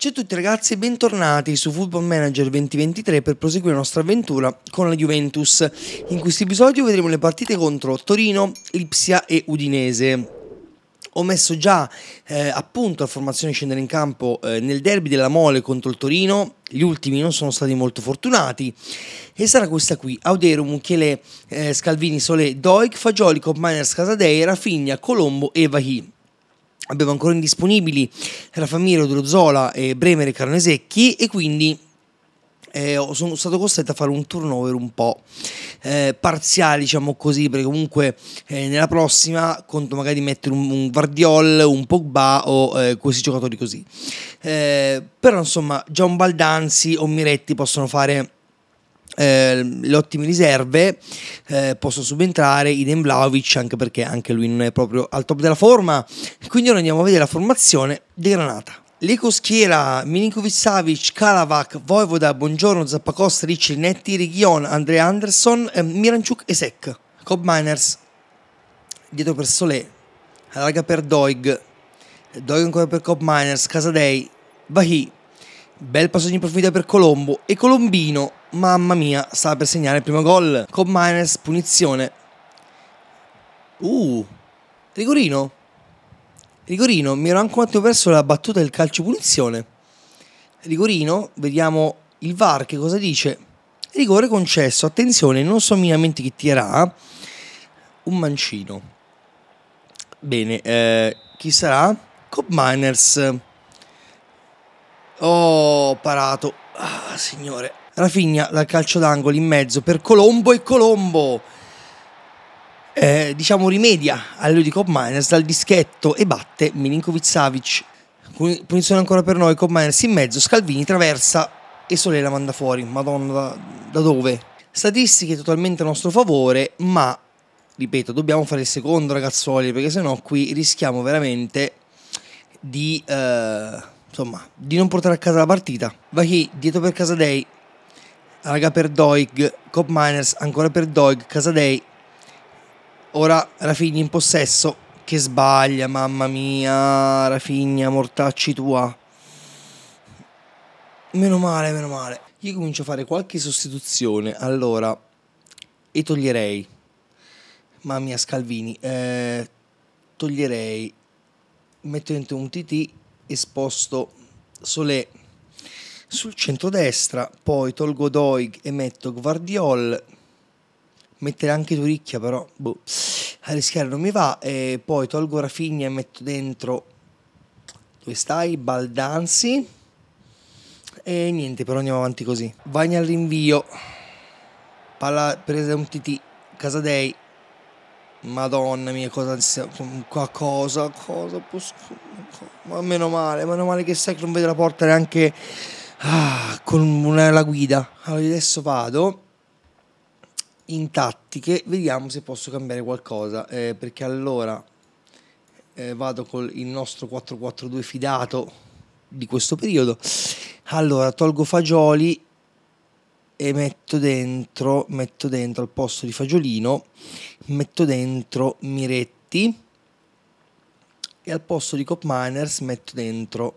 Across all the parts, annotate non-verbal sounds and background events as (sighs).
Ciao a tutti ragazzi e bentornati su Football Manager 2023 per proseguire la nostra avventura con la Juventus. In questo episodio vedremo le partite contro Torino, Lipsia e Udinese. Ho messo già eh, appunto la formazione scendere in campo eh, nel derby della Mole contro il Torino, gli ultimi non sono stati molto fortunati e sarà questa qui, Audero, Muchele, eh, Scalvini, Sole, Doig, Fagioli, Copminers, Casadei, Rafinha, Colombo e Vahì abbiamo ancora indisponibili Rafamiro, Drozola, eh, Bremer e Carnesecchi e quindi eh, sono stato costretto a fare un turnover un po' eh, parziale, diciamo così, perché comunque eh, nella prossima conto magari di mettere un, un Vardiol, un Pogba o eh, questi giocatori così. Eh, però insomma, già un Baldanzi o Miretti possono fare eh, le ottime riserve eh, possono subentrare Idem Vlaovic anche perché anche lui non è proprio al top della forma quindi ora andiamo a vedere la formazione di Granata Schiera, Milinkovic Savic, Kalavak, Voivoda, Buongiorno, Zappacosta, Riccinetti, Righion, Andrea Anderson, eh, Miranchuk e Sec, Cobb Miners, dietro per Solé, Larga per Doig, Doig ancora per Cobb Miners, Casadei, Bahi, bel passaggio in profondità per Colombo e Colombino Mamma mia, stava per segnare il primo gol. Con Miners, punizione. Uh, rigorino. Rigorino, mi ero anche un attimo perso la battuta del calcio punizione. Rigorino, vediamo il VAR che cosa dice. Rigore concesso, attenzione, non so minimamente chi tirerà. Un mancino. Bene, eh, chi sarà? Cobb Miners. Oh, parato. Ah, signore. Rafinha dal calcio d'angolo in mezzo per Colombo e Colombo eh, diciamo rimedia all'Udi Cop Miners dal dischetto e batte Milinkovic Savic punizione ancora per noi Cop Miners in mezzo Scalvini traversa e Sole la manda fuori madonna da, da dove statistiche totalmente a nostro favore ma ripeto dobbiamo fare il secondo ragazzuoli perché sennò qui rischiamo veramente di eh, insomma di non portare a casa la partita va chi dietro per casa dei raga per Doig, Cobb Miners ancora per Doig, Casadei, ora Rafigna in possesso, che sbaglia, mamma mia, Rafigna, mortacci tua. Meno male, meno male. Io comincio a fare qualche sostituzione, allora, e toglierei, mamma mia, Scalvini, eh, toglierei, metto dentro un TT e sposto Solé sul centrodestra poi tolgo Doig e metto Guardiol. Mettere anche Turicchia però, boh, a rischiare non mi va. E poi tolgo Rafinha e metto dentro... Dove stai? Baldanzi. E niente, però andiamo avanti così. Vagna al rinvio. Palla presa un TT. Casadei. Madonna mia, cosa, cosa, cosa, ma meno male, meno male che sai che non vede la porta neanche ah, con una, la guida. Allora adesso vado in tattiche, vediamo se posso cambiare qualcosa, eh, perché allora eh, vado con il nostro 442 fidato di questo periodo. Allora, tolgo fagioli e metto dentro, metto dentro al posto di fagiolino, metto dentro Miretti e al posto di Cop Miners metto dentro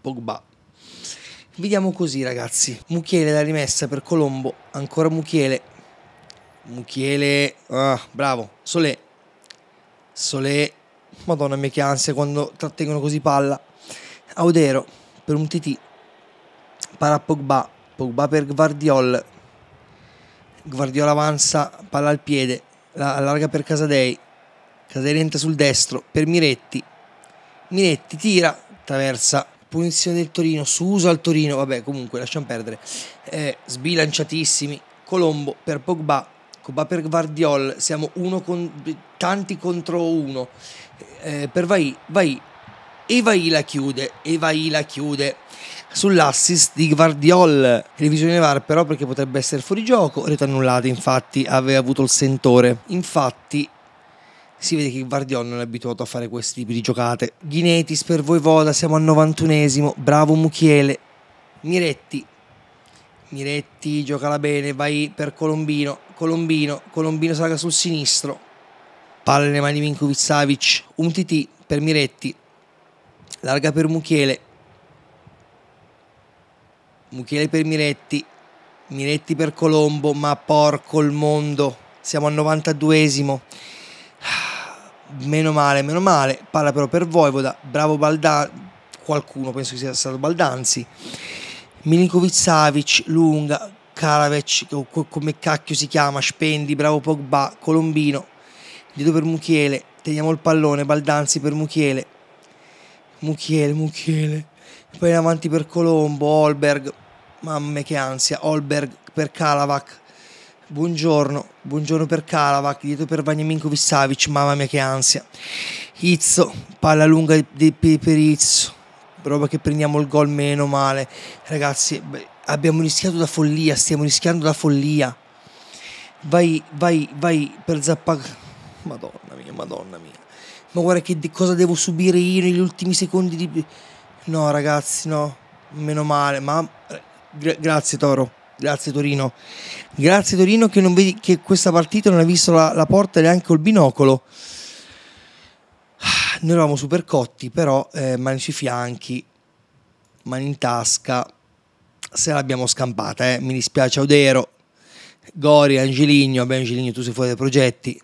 Pogba. Vediamo così ragazzi. Muchiele la rimessa per Colombo. Ancora Muchiele. Muchiele. Ah, bravo. Sole, Sole, Madonna mia che ansia quando trattengono così palla. Audero per un TT. Para Pogba. Pogba per Guardiol. Guardiola avanza, palla al piede, la allarga per Casadei. Casadei entra sul destro per Miretti. Miretti tira, traversa punizione del Torino, su al Torino, vabbè comunque lasciamo perdere, eh, sbilanciatissimi, Colombo per Pogba, Pogba per Guardiol, siamo uno con, tanti contro uno, eh, per Vai, Vai, e Vai la chiude, e Vai la chiude sull'assist di Guardiol. Revisione VAR però perché potrebbe essere fuori gioco, rete annullata infatti aveva avuto il sentore. Infatti si vede che Guardiol non è abituato a fare questi tipi di giocate. Ghinetis per voi Voda, siamo al 91esimo. Bravo Muchiele. Miretti. Miretti giocala bene, vai per Colombino. Colombino, Colombino salga sul sinistro. Palla nelle mani di Minkovic-Savic. Un TT per Miretti. Larga per Muchiele. Muchiele per Miretti. Miretti per Colombo, ma porco il mondo. Siamo al 92esimo meno male, meno male, parla però per Voivoda, bravo Baldanzi, qualcuno penso che sia stato Baldanzi, Milinkovic Savic, Lunga, Karavec, come cacchio si chiama, Spendi, bravo Pogba, Colombino, dietro per Muchiele, teniamo il pallone, Baldanzi per Muchiele, Muchiele, Muchiele, poi in avanti per Colombo, Olberg, mamma mia che ansia, Olberg per Kalavac, Buongiorno, buongiorno per Kalavac, dietro per Vanyaminkovic Vissavic, mamma mia che ansia. Izzo, palla lunga di, di, per Izzo, roba che prendiamo il gol meno male. Ragazzi, abbiamo rischiato da follia, stiamo rischiando da follia. Vai, vai, vai per Zappag. Madonna mia, madonna mia. Ma guarda che de cosa devo subire io negli ultimi secondi di... No ragazzi, no, meno male, ma... Eh, gra grazie Toro. Grazie Torino. Grazie Torino che, vedi, che questa partita non hai visto la, la, porta neanche il binocolo. Ah, noi eravamo super cotti, però eh, mani sui fianchi, mani in tasca, se l'abbiamo scampata, eh. mi dispiace Audero, Gori, Angeligno, beh Angeligno tu sei fuori dai progetti,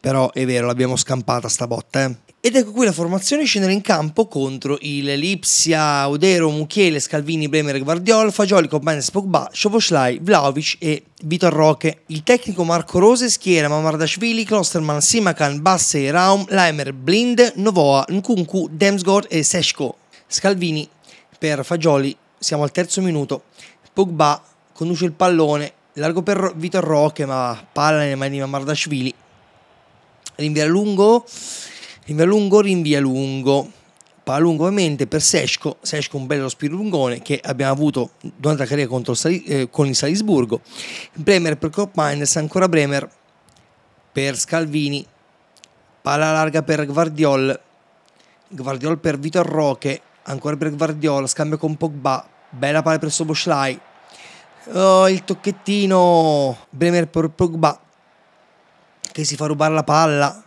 però è vero, l'abbiamo scampata sta botta, eh. Ed ecco qui la formazione scendere in campo contro il Lipsia, Udero, Muchiele, Scalvini, Bremer, Guardiol, Fagioli, Combanes, Pogba, Shoboslai, Vlaovic e Vitor Roque. Il tecnico Marco Rose schiera Mamardashvili, Klosterman, Simakan, Basse, Raum, Leimer, Blind, Novoa, Nkunku, Demsgord e Seshko. Scalvini per Fagioli, siamo al terzo minuto. Pogba conduce il pallone, largo per Vitor Roque ma palla nelle mani di Mamardashvili rinvia lungo, rinvia lungo, rinvia lungo. Palungo ovviamente per Sesco, Sesco un bello spirungone che abbiamo avuto durante la carriera contro, eh, con il Salisburgo, Bremer per Copminers, ancora Bremer per Scalvini, palla larga per Guardiol, Guardiol per Vitor Roque, ancora per Guardiol, scambio con Pogba, bella palla per Soboslai, oh, il tocchettino, Bremer per Pogba, che si fa rubare la palla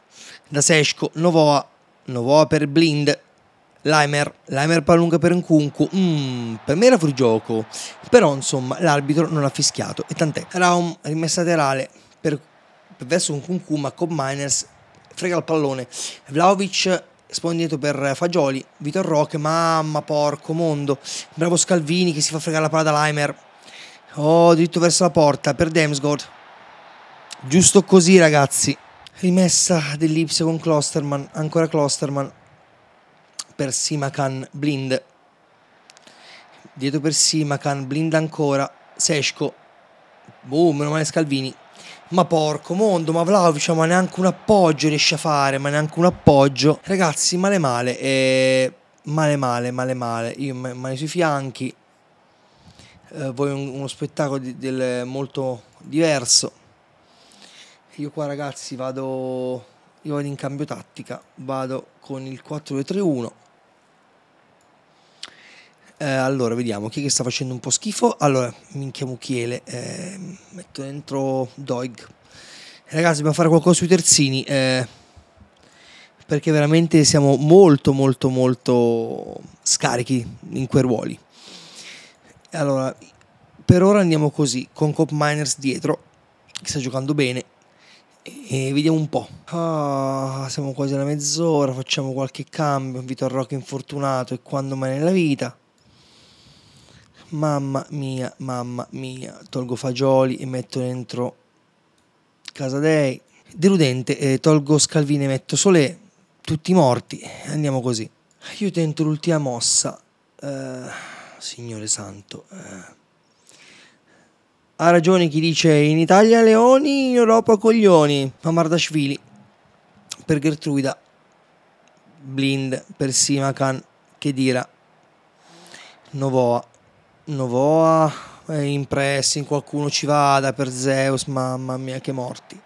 da Sesco, Novoa, Novoa per Blind, Limer, Limer palunga per Nkunku, mm, per me era fuori gioco, però insomma l'arbitro non ha fischiato e tant'è. Raum rimessa laterale per, per verso Nkunku ma con Miners frega il pallone, Vlaovic Spogna dietro per Fagioli, Vitor Roque, mamma porco mondo, bravo Scalvini che si fa fregare la palla da Limer, oh dritto verso la porta per Demsgord, Giusto così ragazzi, rimessa dell'Ipsia con Klosterman, ancora Klosterman per Simakan, Blind. Dietro per Simakan, Blind ancora, Sesco, boom, meno male Scalvini. Ma porco mondo, ma Vlaovic, ma neanche un appoggio riesce a fare, ma neanche un appoggio. Ragazzi, male male, eh, male male, male male, io male sui fianchi. Eh, voglio uno spettacolo di, del, molto diverso io qua ragazzi vado, io vado in cambio tattica, vado con il 4-2-3-1. Eh, allora, vediamo chi è che sta facendo un po' schifo. Allora, minchia Mucchiele, eh, metto dentro Doig. Ragazzi, dobbiamo fare qualcosa sui terzini. Eh, perché veramente siamo molto, molto, molto scarichi in quei ruoli. Allora, per ora andiamo così, con Cop Miners dietro, che sta giocando bene e vediamo un po'. Ah, siamo quasi alla mezz'ora, facciamo qualche cambio, invito il rock infortunato e quando mai nella vita. Mamma mia, mamma mia, tolgo fagioli e metto dentro Casadei. Deludente, eh, tolgo Scalvini e metto Solè, tutti morti, andiamo così. Io tento l'ultima mossa, eh, Signore Santo. Eh. Ha ragione chi dice in Italia leoni, in Europa coglioni. Ma per Gertruida, Blind per Simakan, Kedira, Novoa. Novoa è in qualcuno ci vada per Zeus, mamma mia che morti.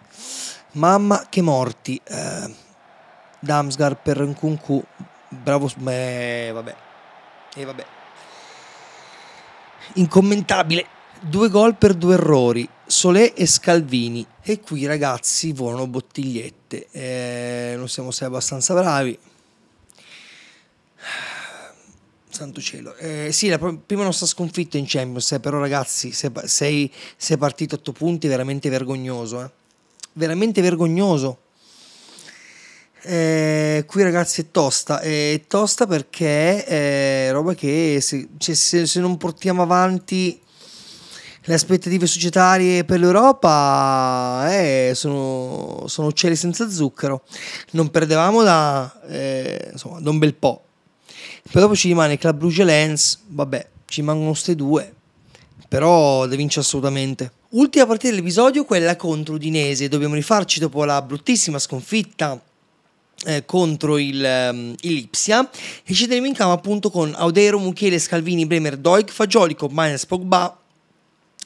Mamma che morti. Eh, Damsgar per Nkunku, bravo, beh, vabbè. E vabbè. Incommentabile due gol per due errori, Solé e Scalvini. E qui ragazzi volano bottigliette, eh, non siamo stati abbastanza bravi. (sighs) Santo cielo. Eh, sì, la prima nostra sconfitta in Champions, eh, però ragazzi, sei, sei, sei partito 8 punti, veramente vergognoso. Eh. Veramente vergognoso. Eh, qui ragazzi è tosta, eh, è tosta perché è eh, roba che se, cioè, se, se non portiamo avanti le aspettative societarie per l'Europa eh, sono, sono, uccelli senza zucchero. Non perdevamo da, eh, insomma, da un bel po'. Poi dopo ci rimane Club Bruges Lens, vabbè, ci rimangono ste due, però da vince assolutamente. Ultima partita dell'episodio, quella contro Udinese, dobbiamo rifarci dopo la bruttissima sconfitta eh, contro il, um, il Lipsia e ci terminiamo appunto con Audero, Muchele, Scalvini, Bremer, Doig, Fagiolico, Minus Pogba,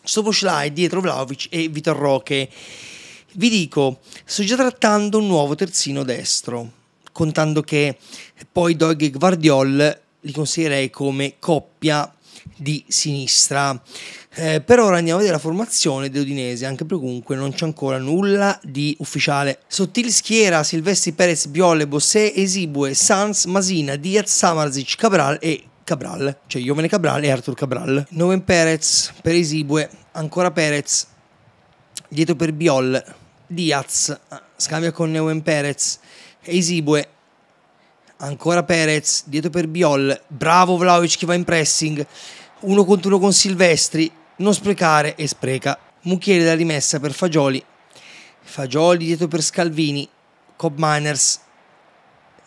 Soboslai dietro Vlaovic e Vitor Roque. Vi dico, sto già trattando un nuovo terzino destro, contando che poi Dog e Guardiol li consiglierei come coppia di sinistra. Eh, per ora andiamo a vedere la formazione dell'Udinese, anche perché comunque non c'è ancora nulla di ufficiale. Sottil schiera, Silvestri Perez, Biole, Bossé, Esibue, Sanz, Masina, Diaz, Samarzic, Cabral e Cabral, cioè Giovane Cabral e Arthur Cabral. Noven Perez per Esibue, ancora Perez, dietro per Biol, Diaz, scambia con Noven Perez, Esibue, ancora Perez, dietro per Biol, bravo Vlaovic che va in pressing, uno contro uno con Silvestri, non sprecare e spreca. Mucchiere da rimessa per Fagioli, Fagioli dietro per Scalvini, Cobb Miners,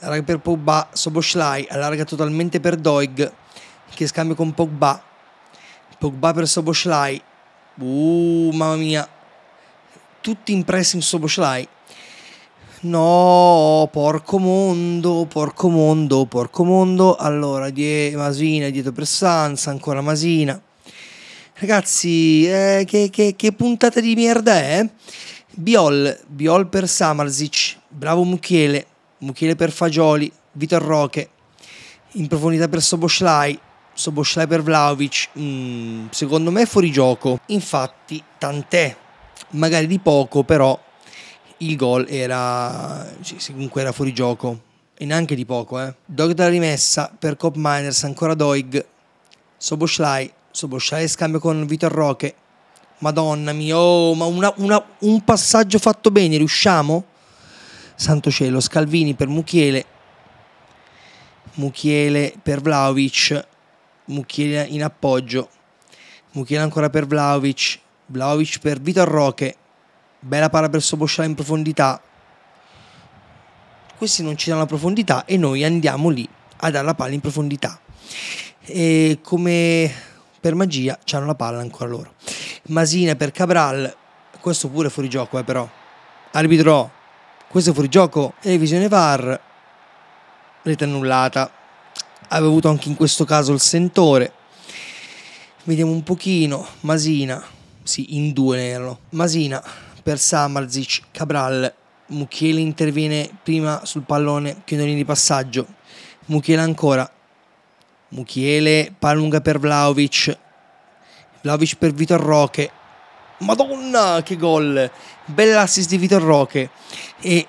larga per Pogba, Soboslai allarga totalmente per Doig che scambio con Pogba Pogba per Soboslai uh mamma mia tutti in pressing Soboslai no porco mondo porco mondo porco mondo allora die- Masina dietro per Sansa ancora Masina ragazzi eh, che, che, che puntata di merda è eh? Biol Biol per Samarzic bravo Mucchiele Michele per Fagioli, Vitor Roque, in profondità per Soboschlai, Soboschlai per Vlaovic, mm, secondo me è fuori gioco. Infatti, tant'è, magari di poco, però il gol era comunque era fuori gioco e neanche di poco, eh. Dog dalla rimessa per Cop Miners, ancora Doig, Soboschlai, Soboschlai scambio con Vitor Roque. Madonna mia, oh, ma una, una, un passaggio fatto bene, riusciamo? santo cielo, Scalvini per Muchiele, Muchiele per Vlaovic, Muchiele in appoggio, Muchiele ancora per Vlaovic, Vlaovic per Vitor Roque, bella palla per Soboscià in profondità, questi non ci danno la profondità e noi andiamo lì a dare la palla in profondità. E come per magia hanno la palla ancora loro. Masina per Cabral, questo pure fuori gioco eh, però. Arbitro questo fuorigioco e visione VAR, rete annullata. Aveva avuto anche in questo caso il sentore. Vediamo un pochino, Masina, sì, in due erano. Masina per Samarzic, Cabral, Mucchiele interviene prima sul pallone, chiudolini di passaggio. Mucchiele ancora. Mucchiele, palunga per Vlaovic. Vlaovic per Vitor Roque. Madonna, che gol! Bell'assist di Vitor Roque. E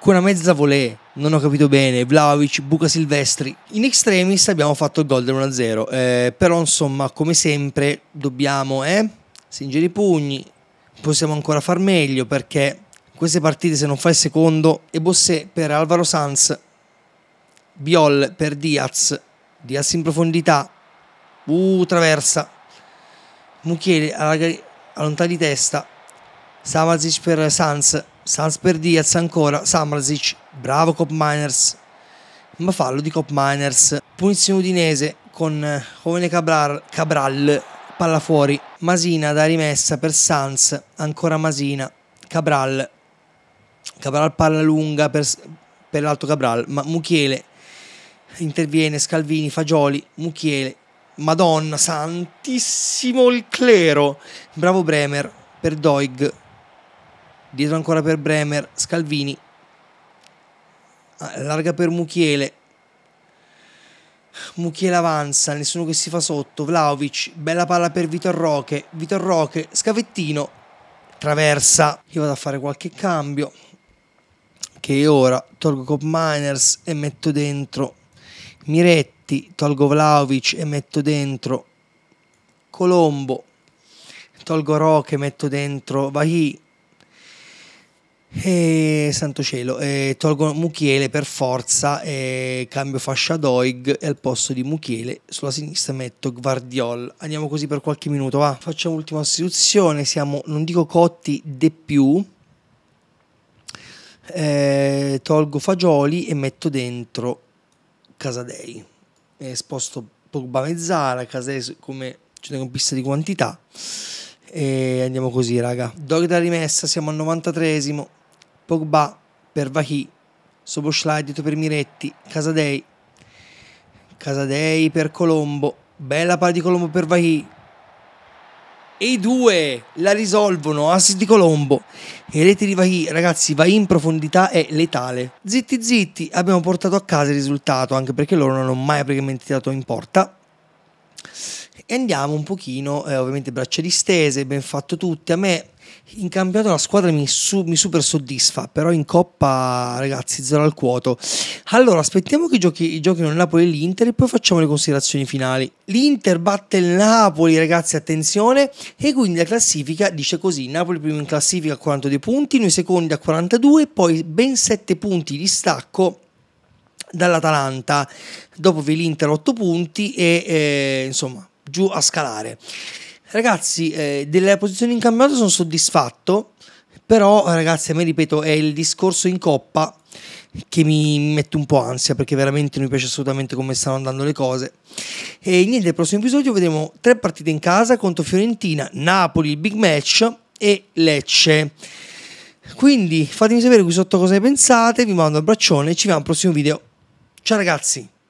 con una mezza volée, non ho capito bene, Vlaovic, Buca Silvestri. In extremis abbiamo fatto il gol del 1 0 Eh, però insomma, come sempre, dobbiamo eh, singere i pugni. Possiamo ancora far meglio perché queste partite se non fa il secondo e Bossé per Alvaro Sanz, Biol per Diaz, Diaz in profondità, uh, traversa, Mucchieri alla allontana di testa Samazic per Sanz. Sanz per Diaz ancora Samazic bravo Cop Miners ma fallo di Cop Miners punizione udinese con Jovene Cabral, Cabral palla fuori Masina da rimessa per Sanz. ancora Masina Cabral Cabral palla lunga per, per l'alto Cabral ma Muchiele interviene Scalvini Fagioli Muchiele Madonna, santissimo il clero. Bravo Bremer, per Doig. Dietro ancora per Bremer, Scalvini. Ah, larga per Mukiele. Mukiele avanza, nessuno che si fa sotto. Vlaovic, bella palla per Vitor Roche. Vitor Roche, Scavettino, traversa. Io vado a fare qualche cambio. Che ora tolgo Cop Miners e metto dentro Miretti. Spalletti, tolgo Vlaovic e metto dentro Colombo, tolgo Roche e metto dentro Vahi e santo cielo, e tolgo Mukiele per forza e cambio fascia Doig e al posto di Mukiele sulla sinistra metto Guardiol. Andiamo così per qualche minuto, va. Facciamo l'ultima sostituzione, siamo, non dico cotti, de più. Eh, tolgo Fagioli e metto dentro Casadei eh, sposto Pogba Zara, Casei come ce ne compista di quantità e andiamo così raga da rimessa, siamo al 93esimo Pogba per Vahi Soboslai dietro per Miretti Casadei Casadei per Colombo bella palla di Colombo per Vahi e i due la risolvono, assist di Colombo. E Rete Vahi ragazzi, va in profondità, è letale. Zitti zitti, abbiamo portato a casa il risultato, anche perché loro non hanno mai praticamente tirato in porta. E andiamo un pochino, eh, ovviamente braccia distese, ben fatto tutti A me in campionato la squadra mi, su, mi, super soddisfa, però in coppa, ragazzi, zero al quoto. Allora, aspettiamo che giochi, giochino il Napoli e l'Inter e poi facciamo le considerazioni finali. L'Inter batte il Napoli, ragazzi, attenzione, e quindi la classifica dice così, Napoli primo in classifica a 42 punti, noi secondi a 42, poi ben 7 punti di stacco dall'Atalanta, dopo vi l'Inter 8 punti e eh, insomma giù a scalare. Ragazzi, eh, della posizione in campionato sono soddisfatto, però ragazzi, a me ripeto, è il discorso in coppa che mi mette un po' ansia perché veramente non mi piace assolutamente come stanno andando le cose. E niente, nel prossimo episodio vedremo tre partite in casa contro Fiorentina, Napoli, big match e Lecce. Quindi fatemi sapere qui sotto cosa ne pensate, vi mando un abbraccione e ci vediamo al prossimo video. Ciao ragazzi!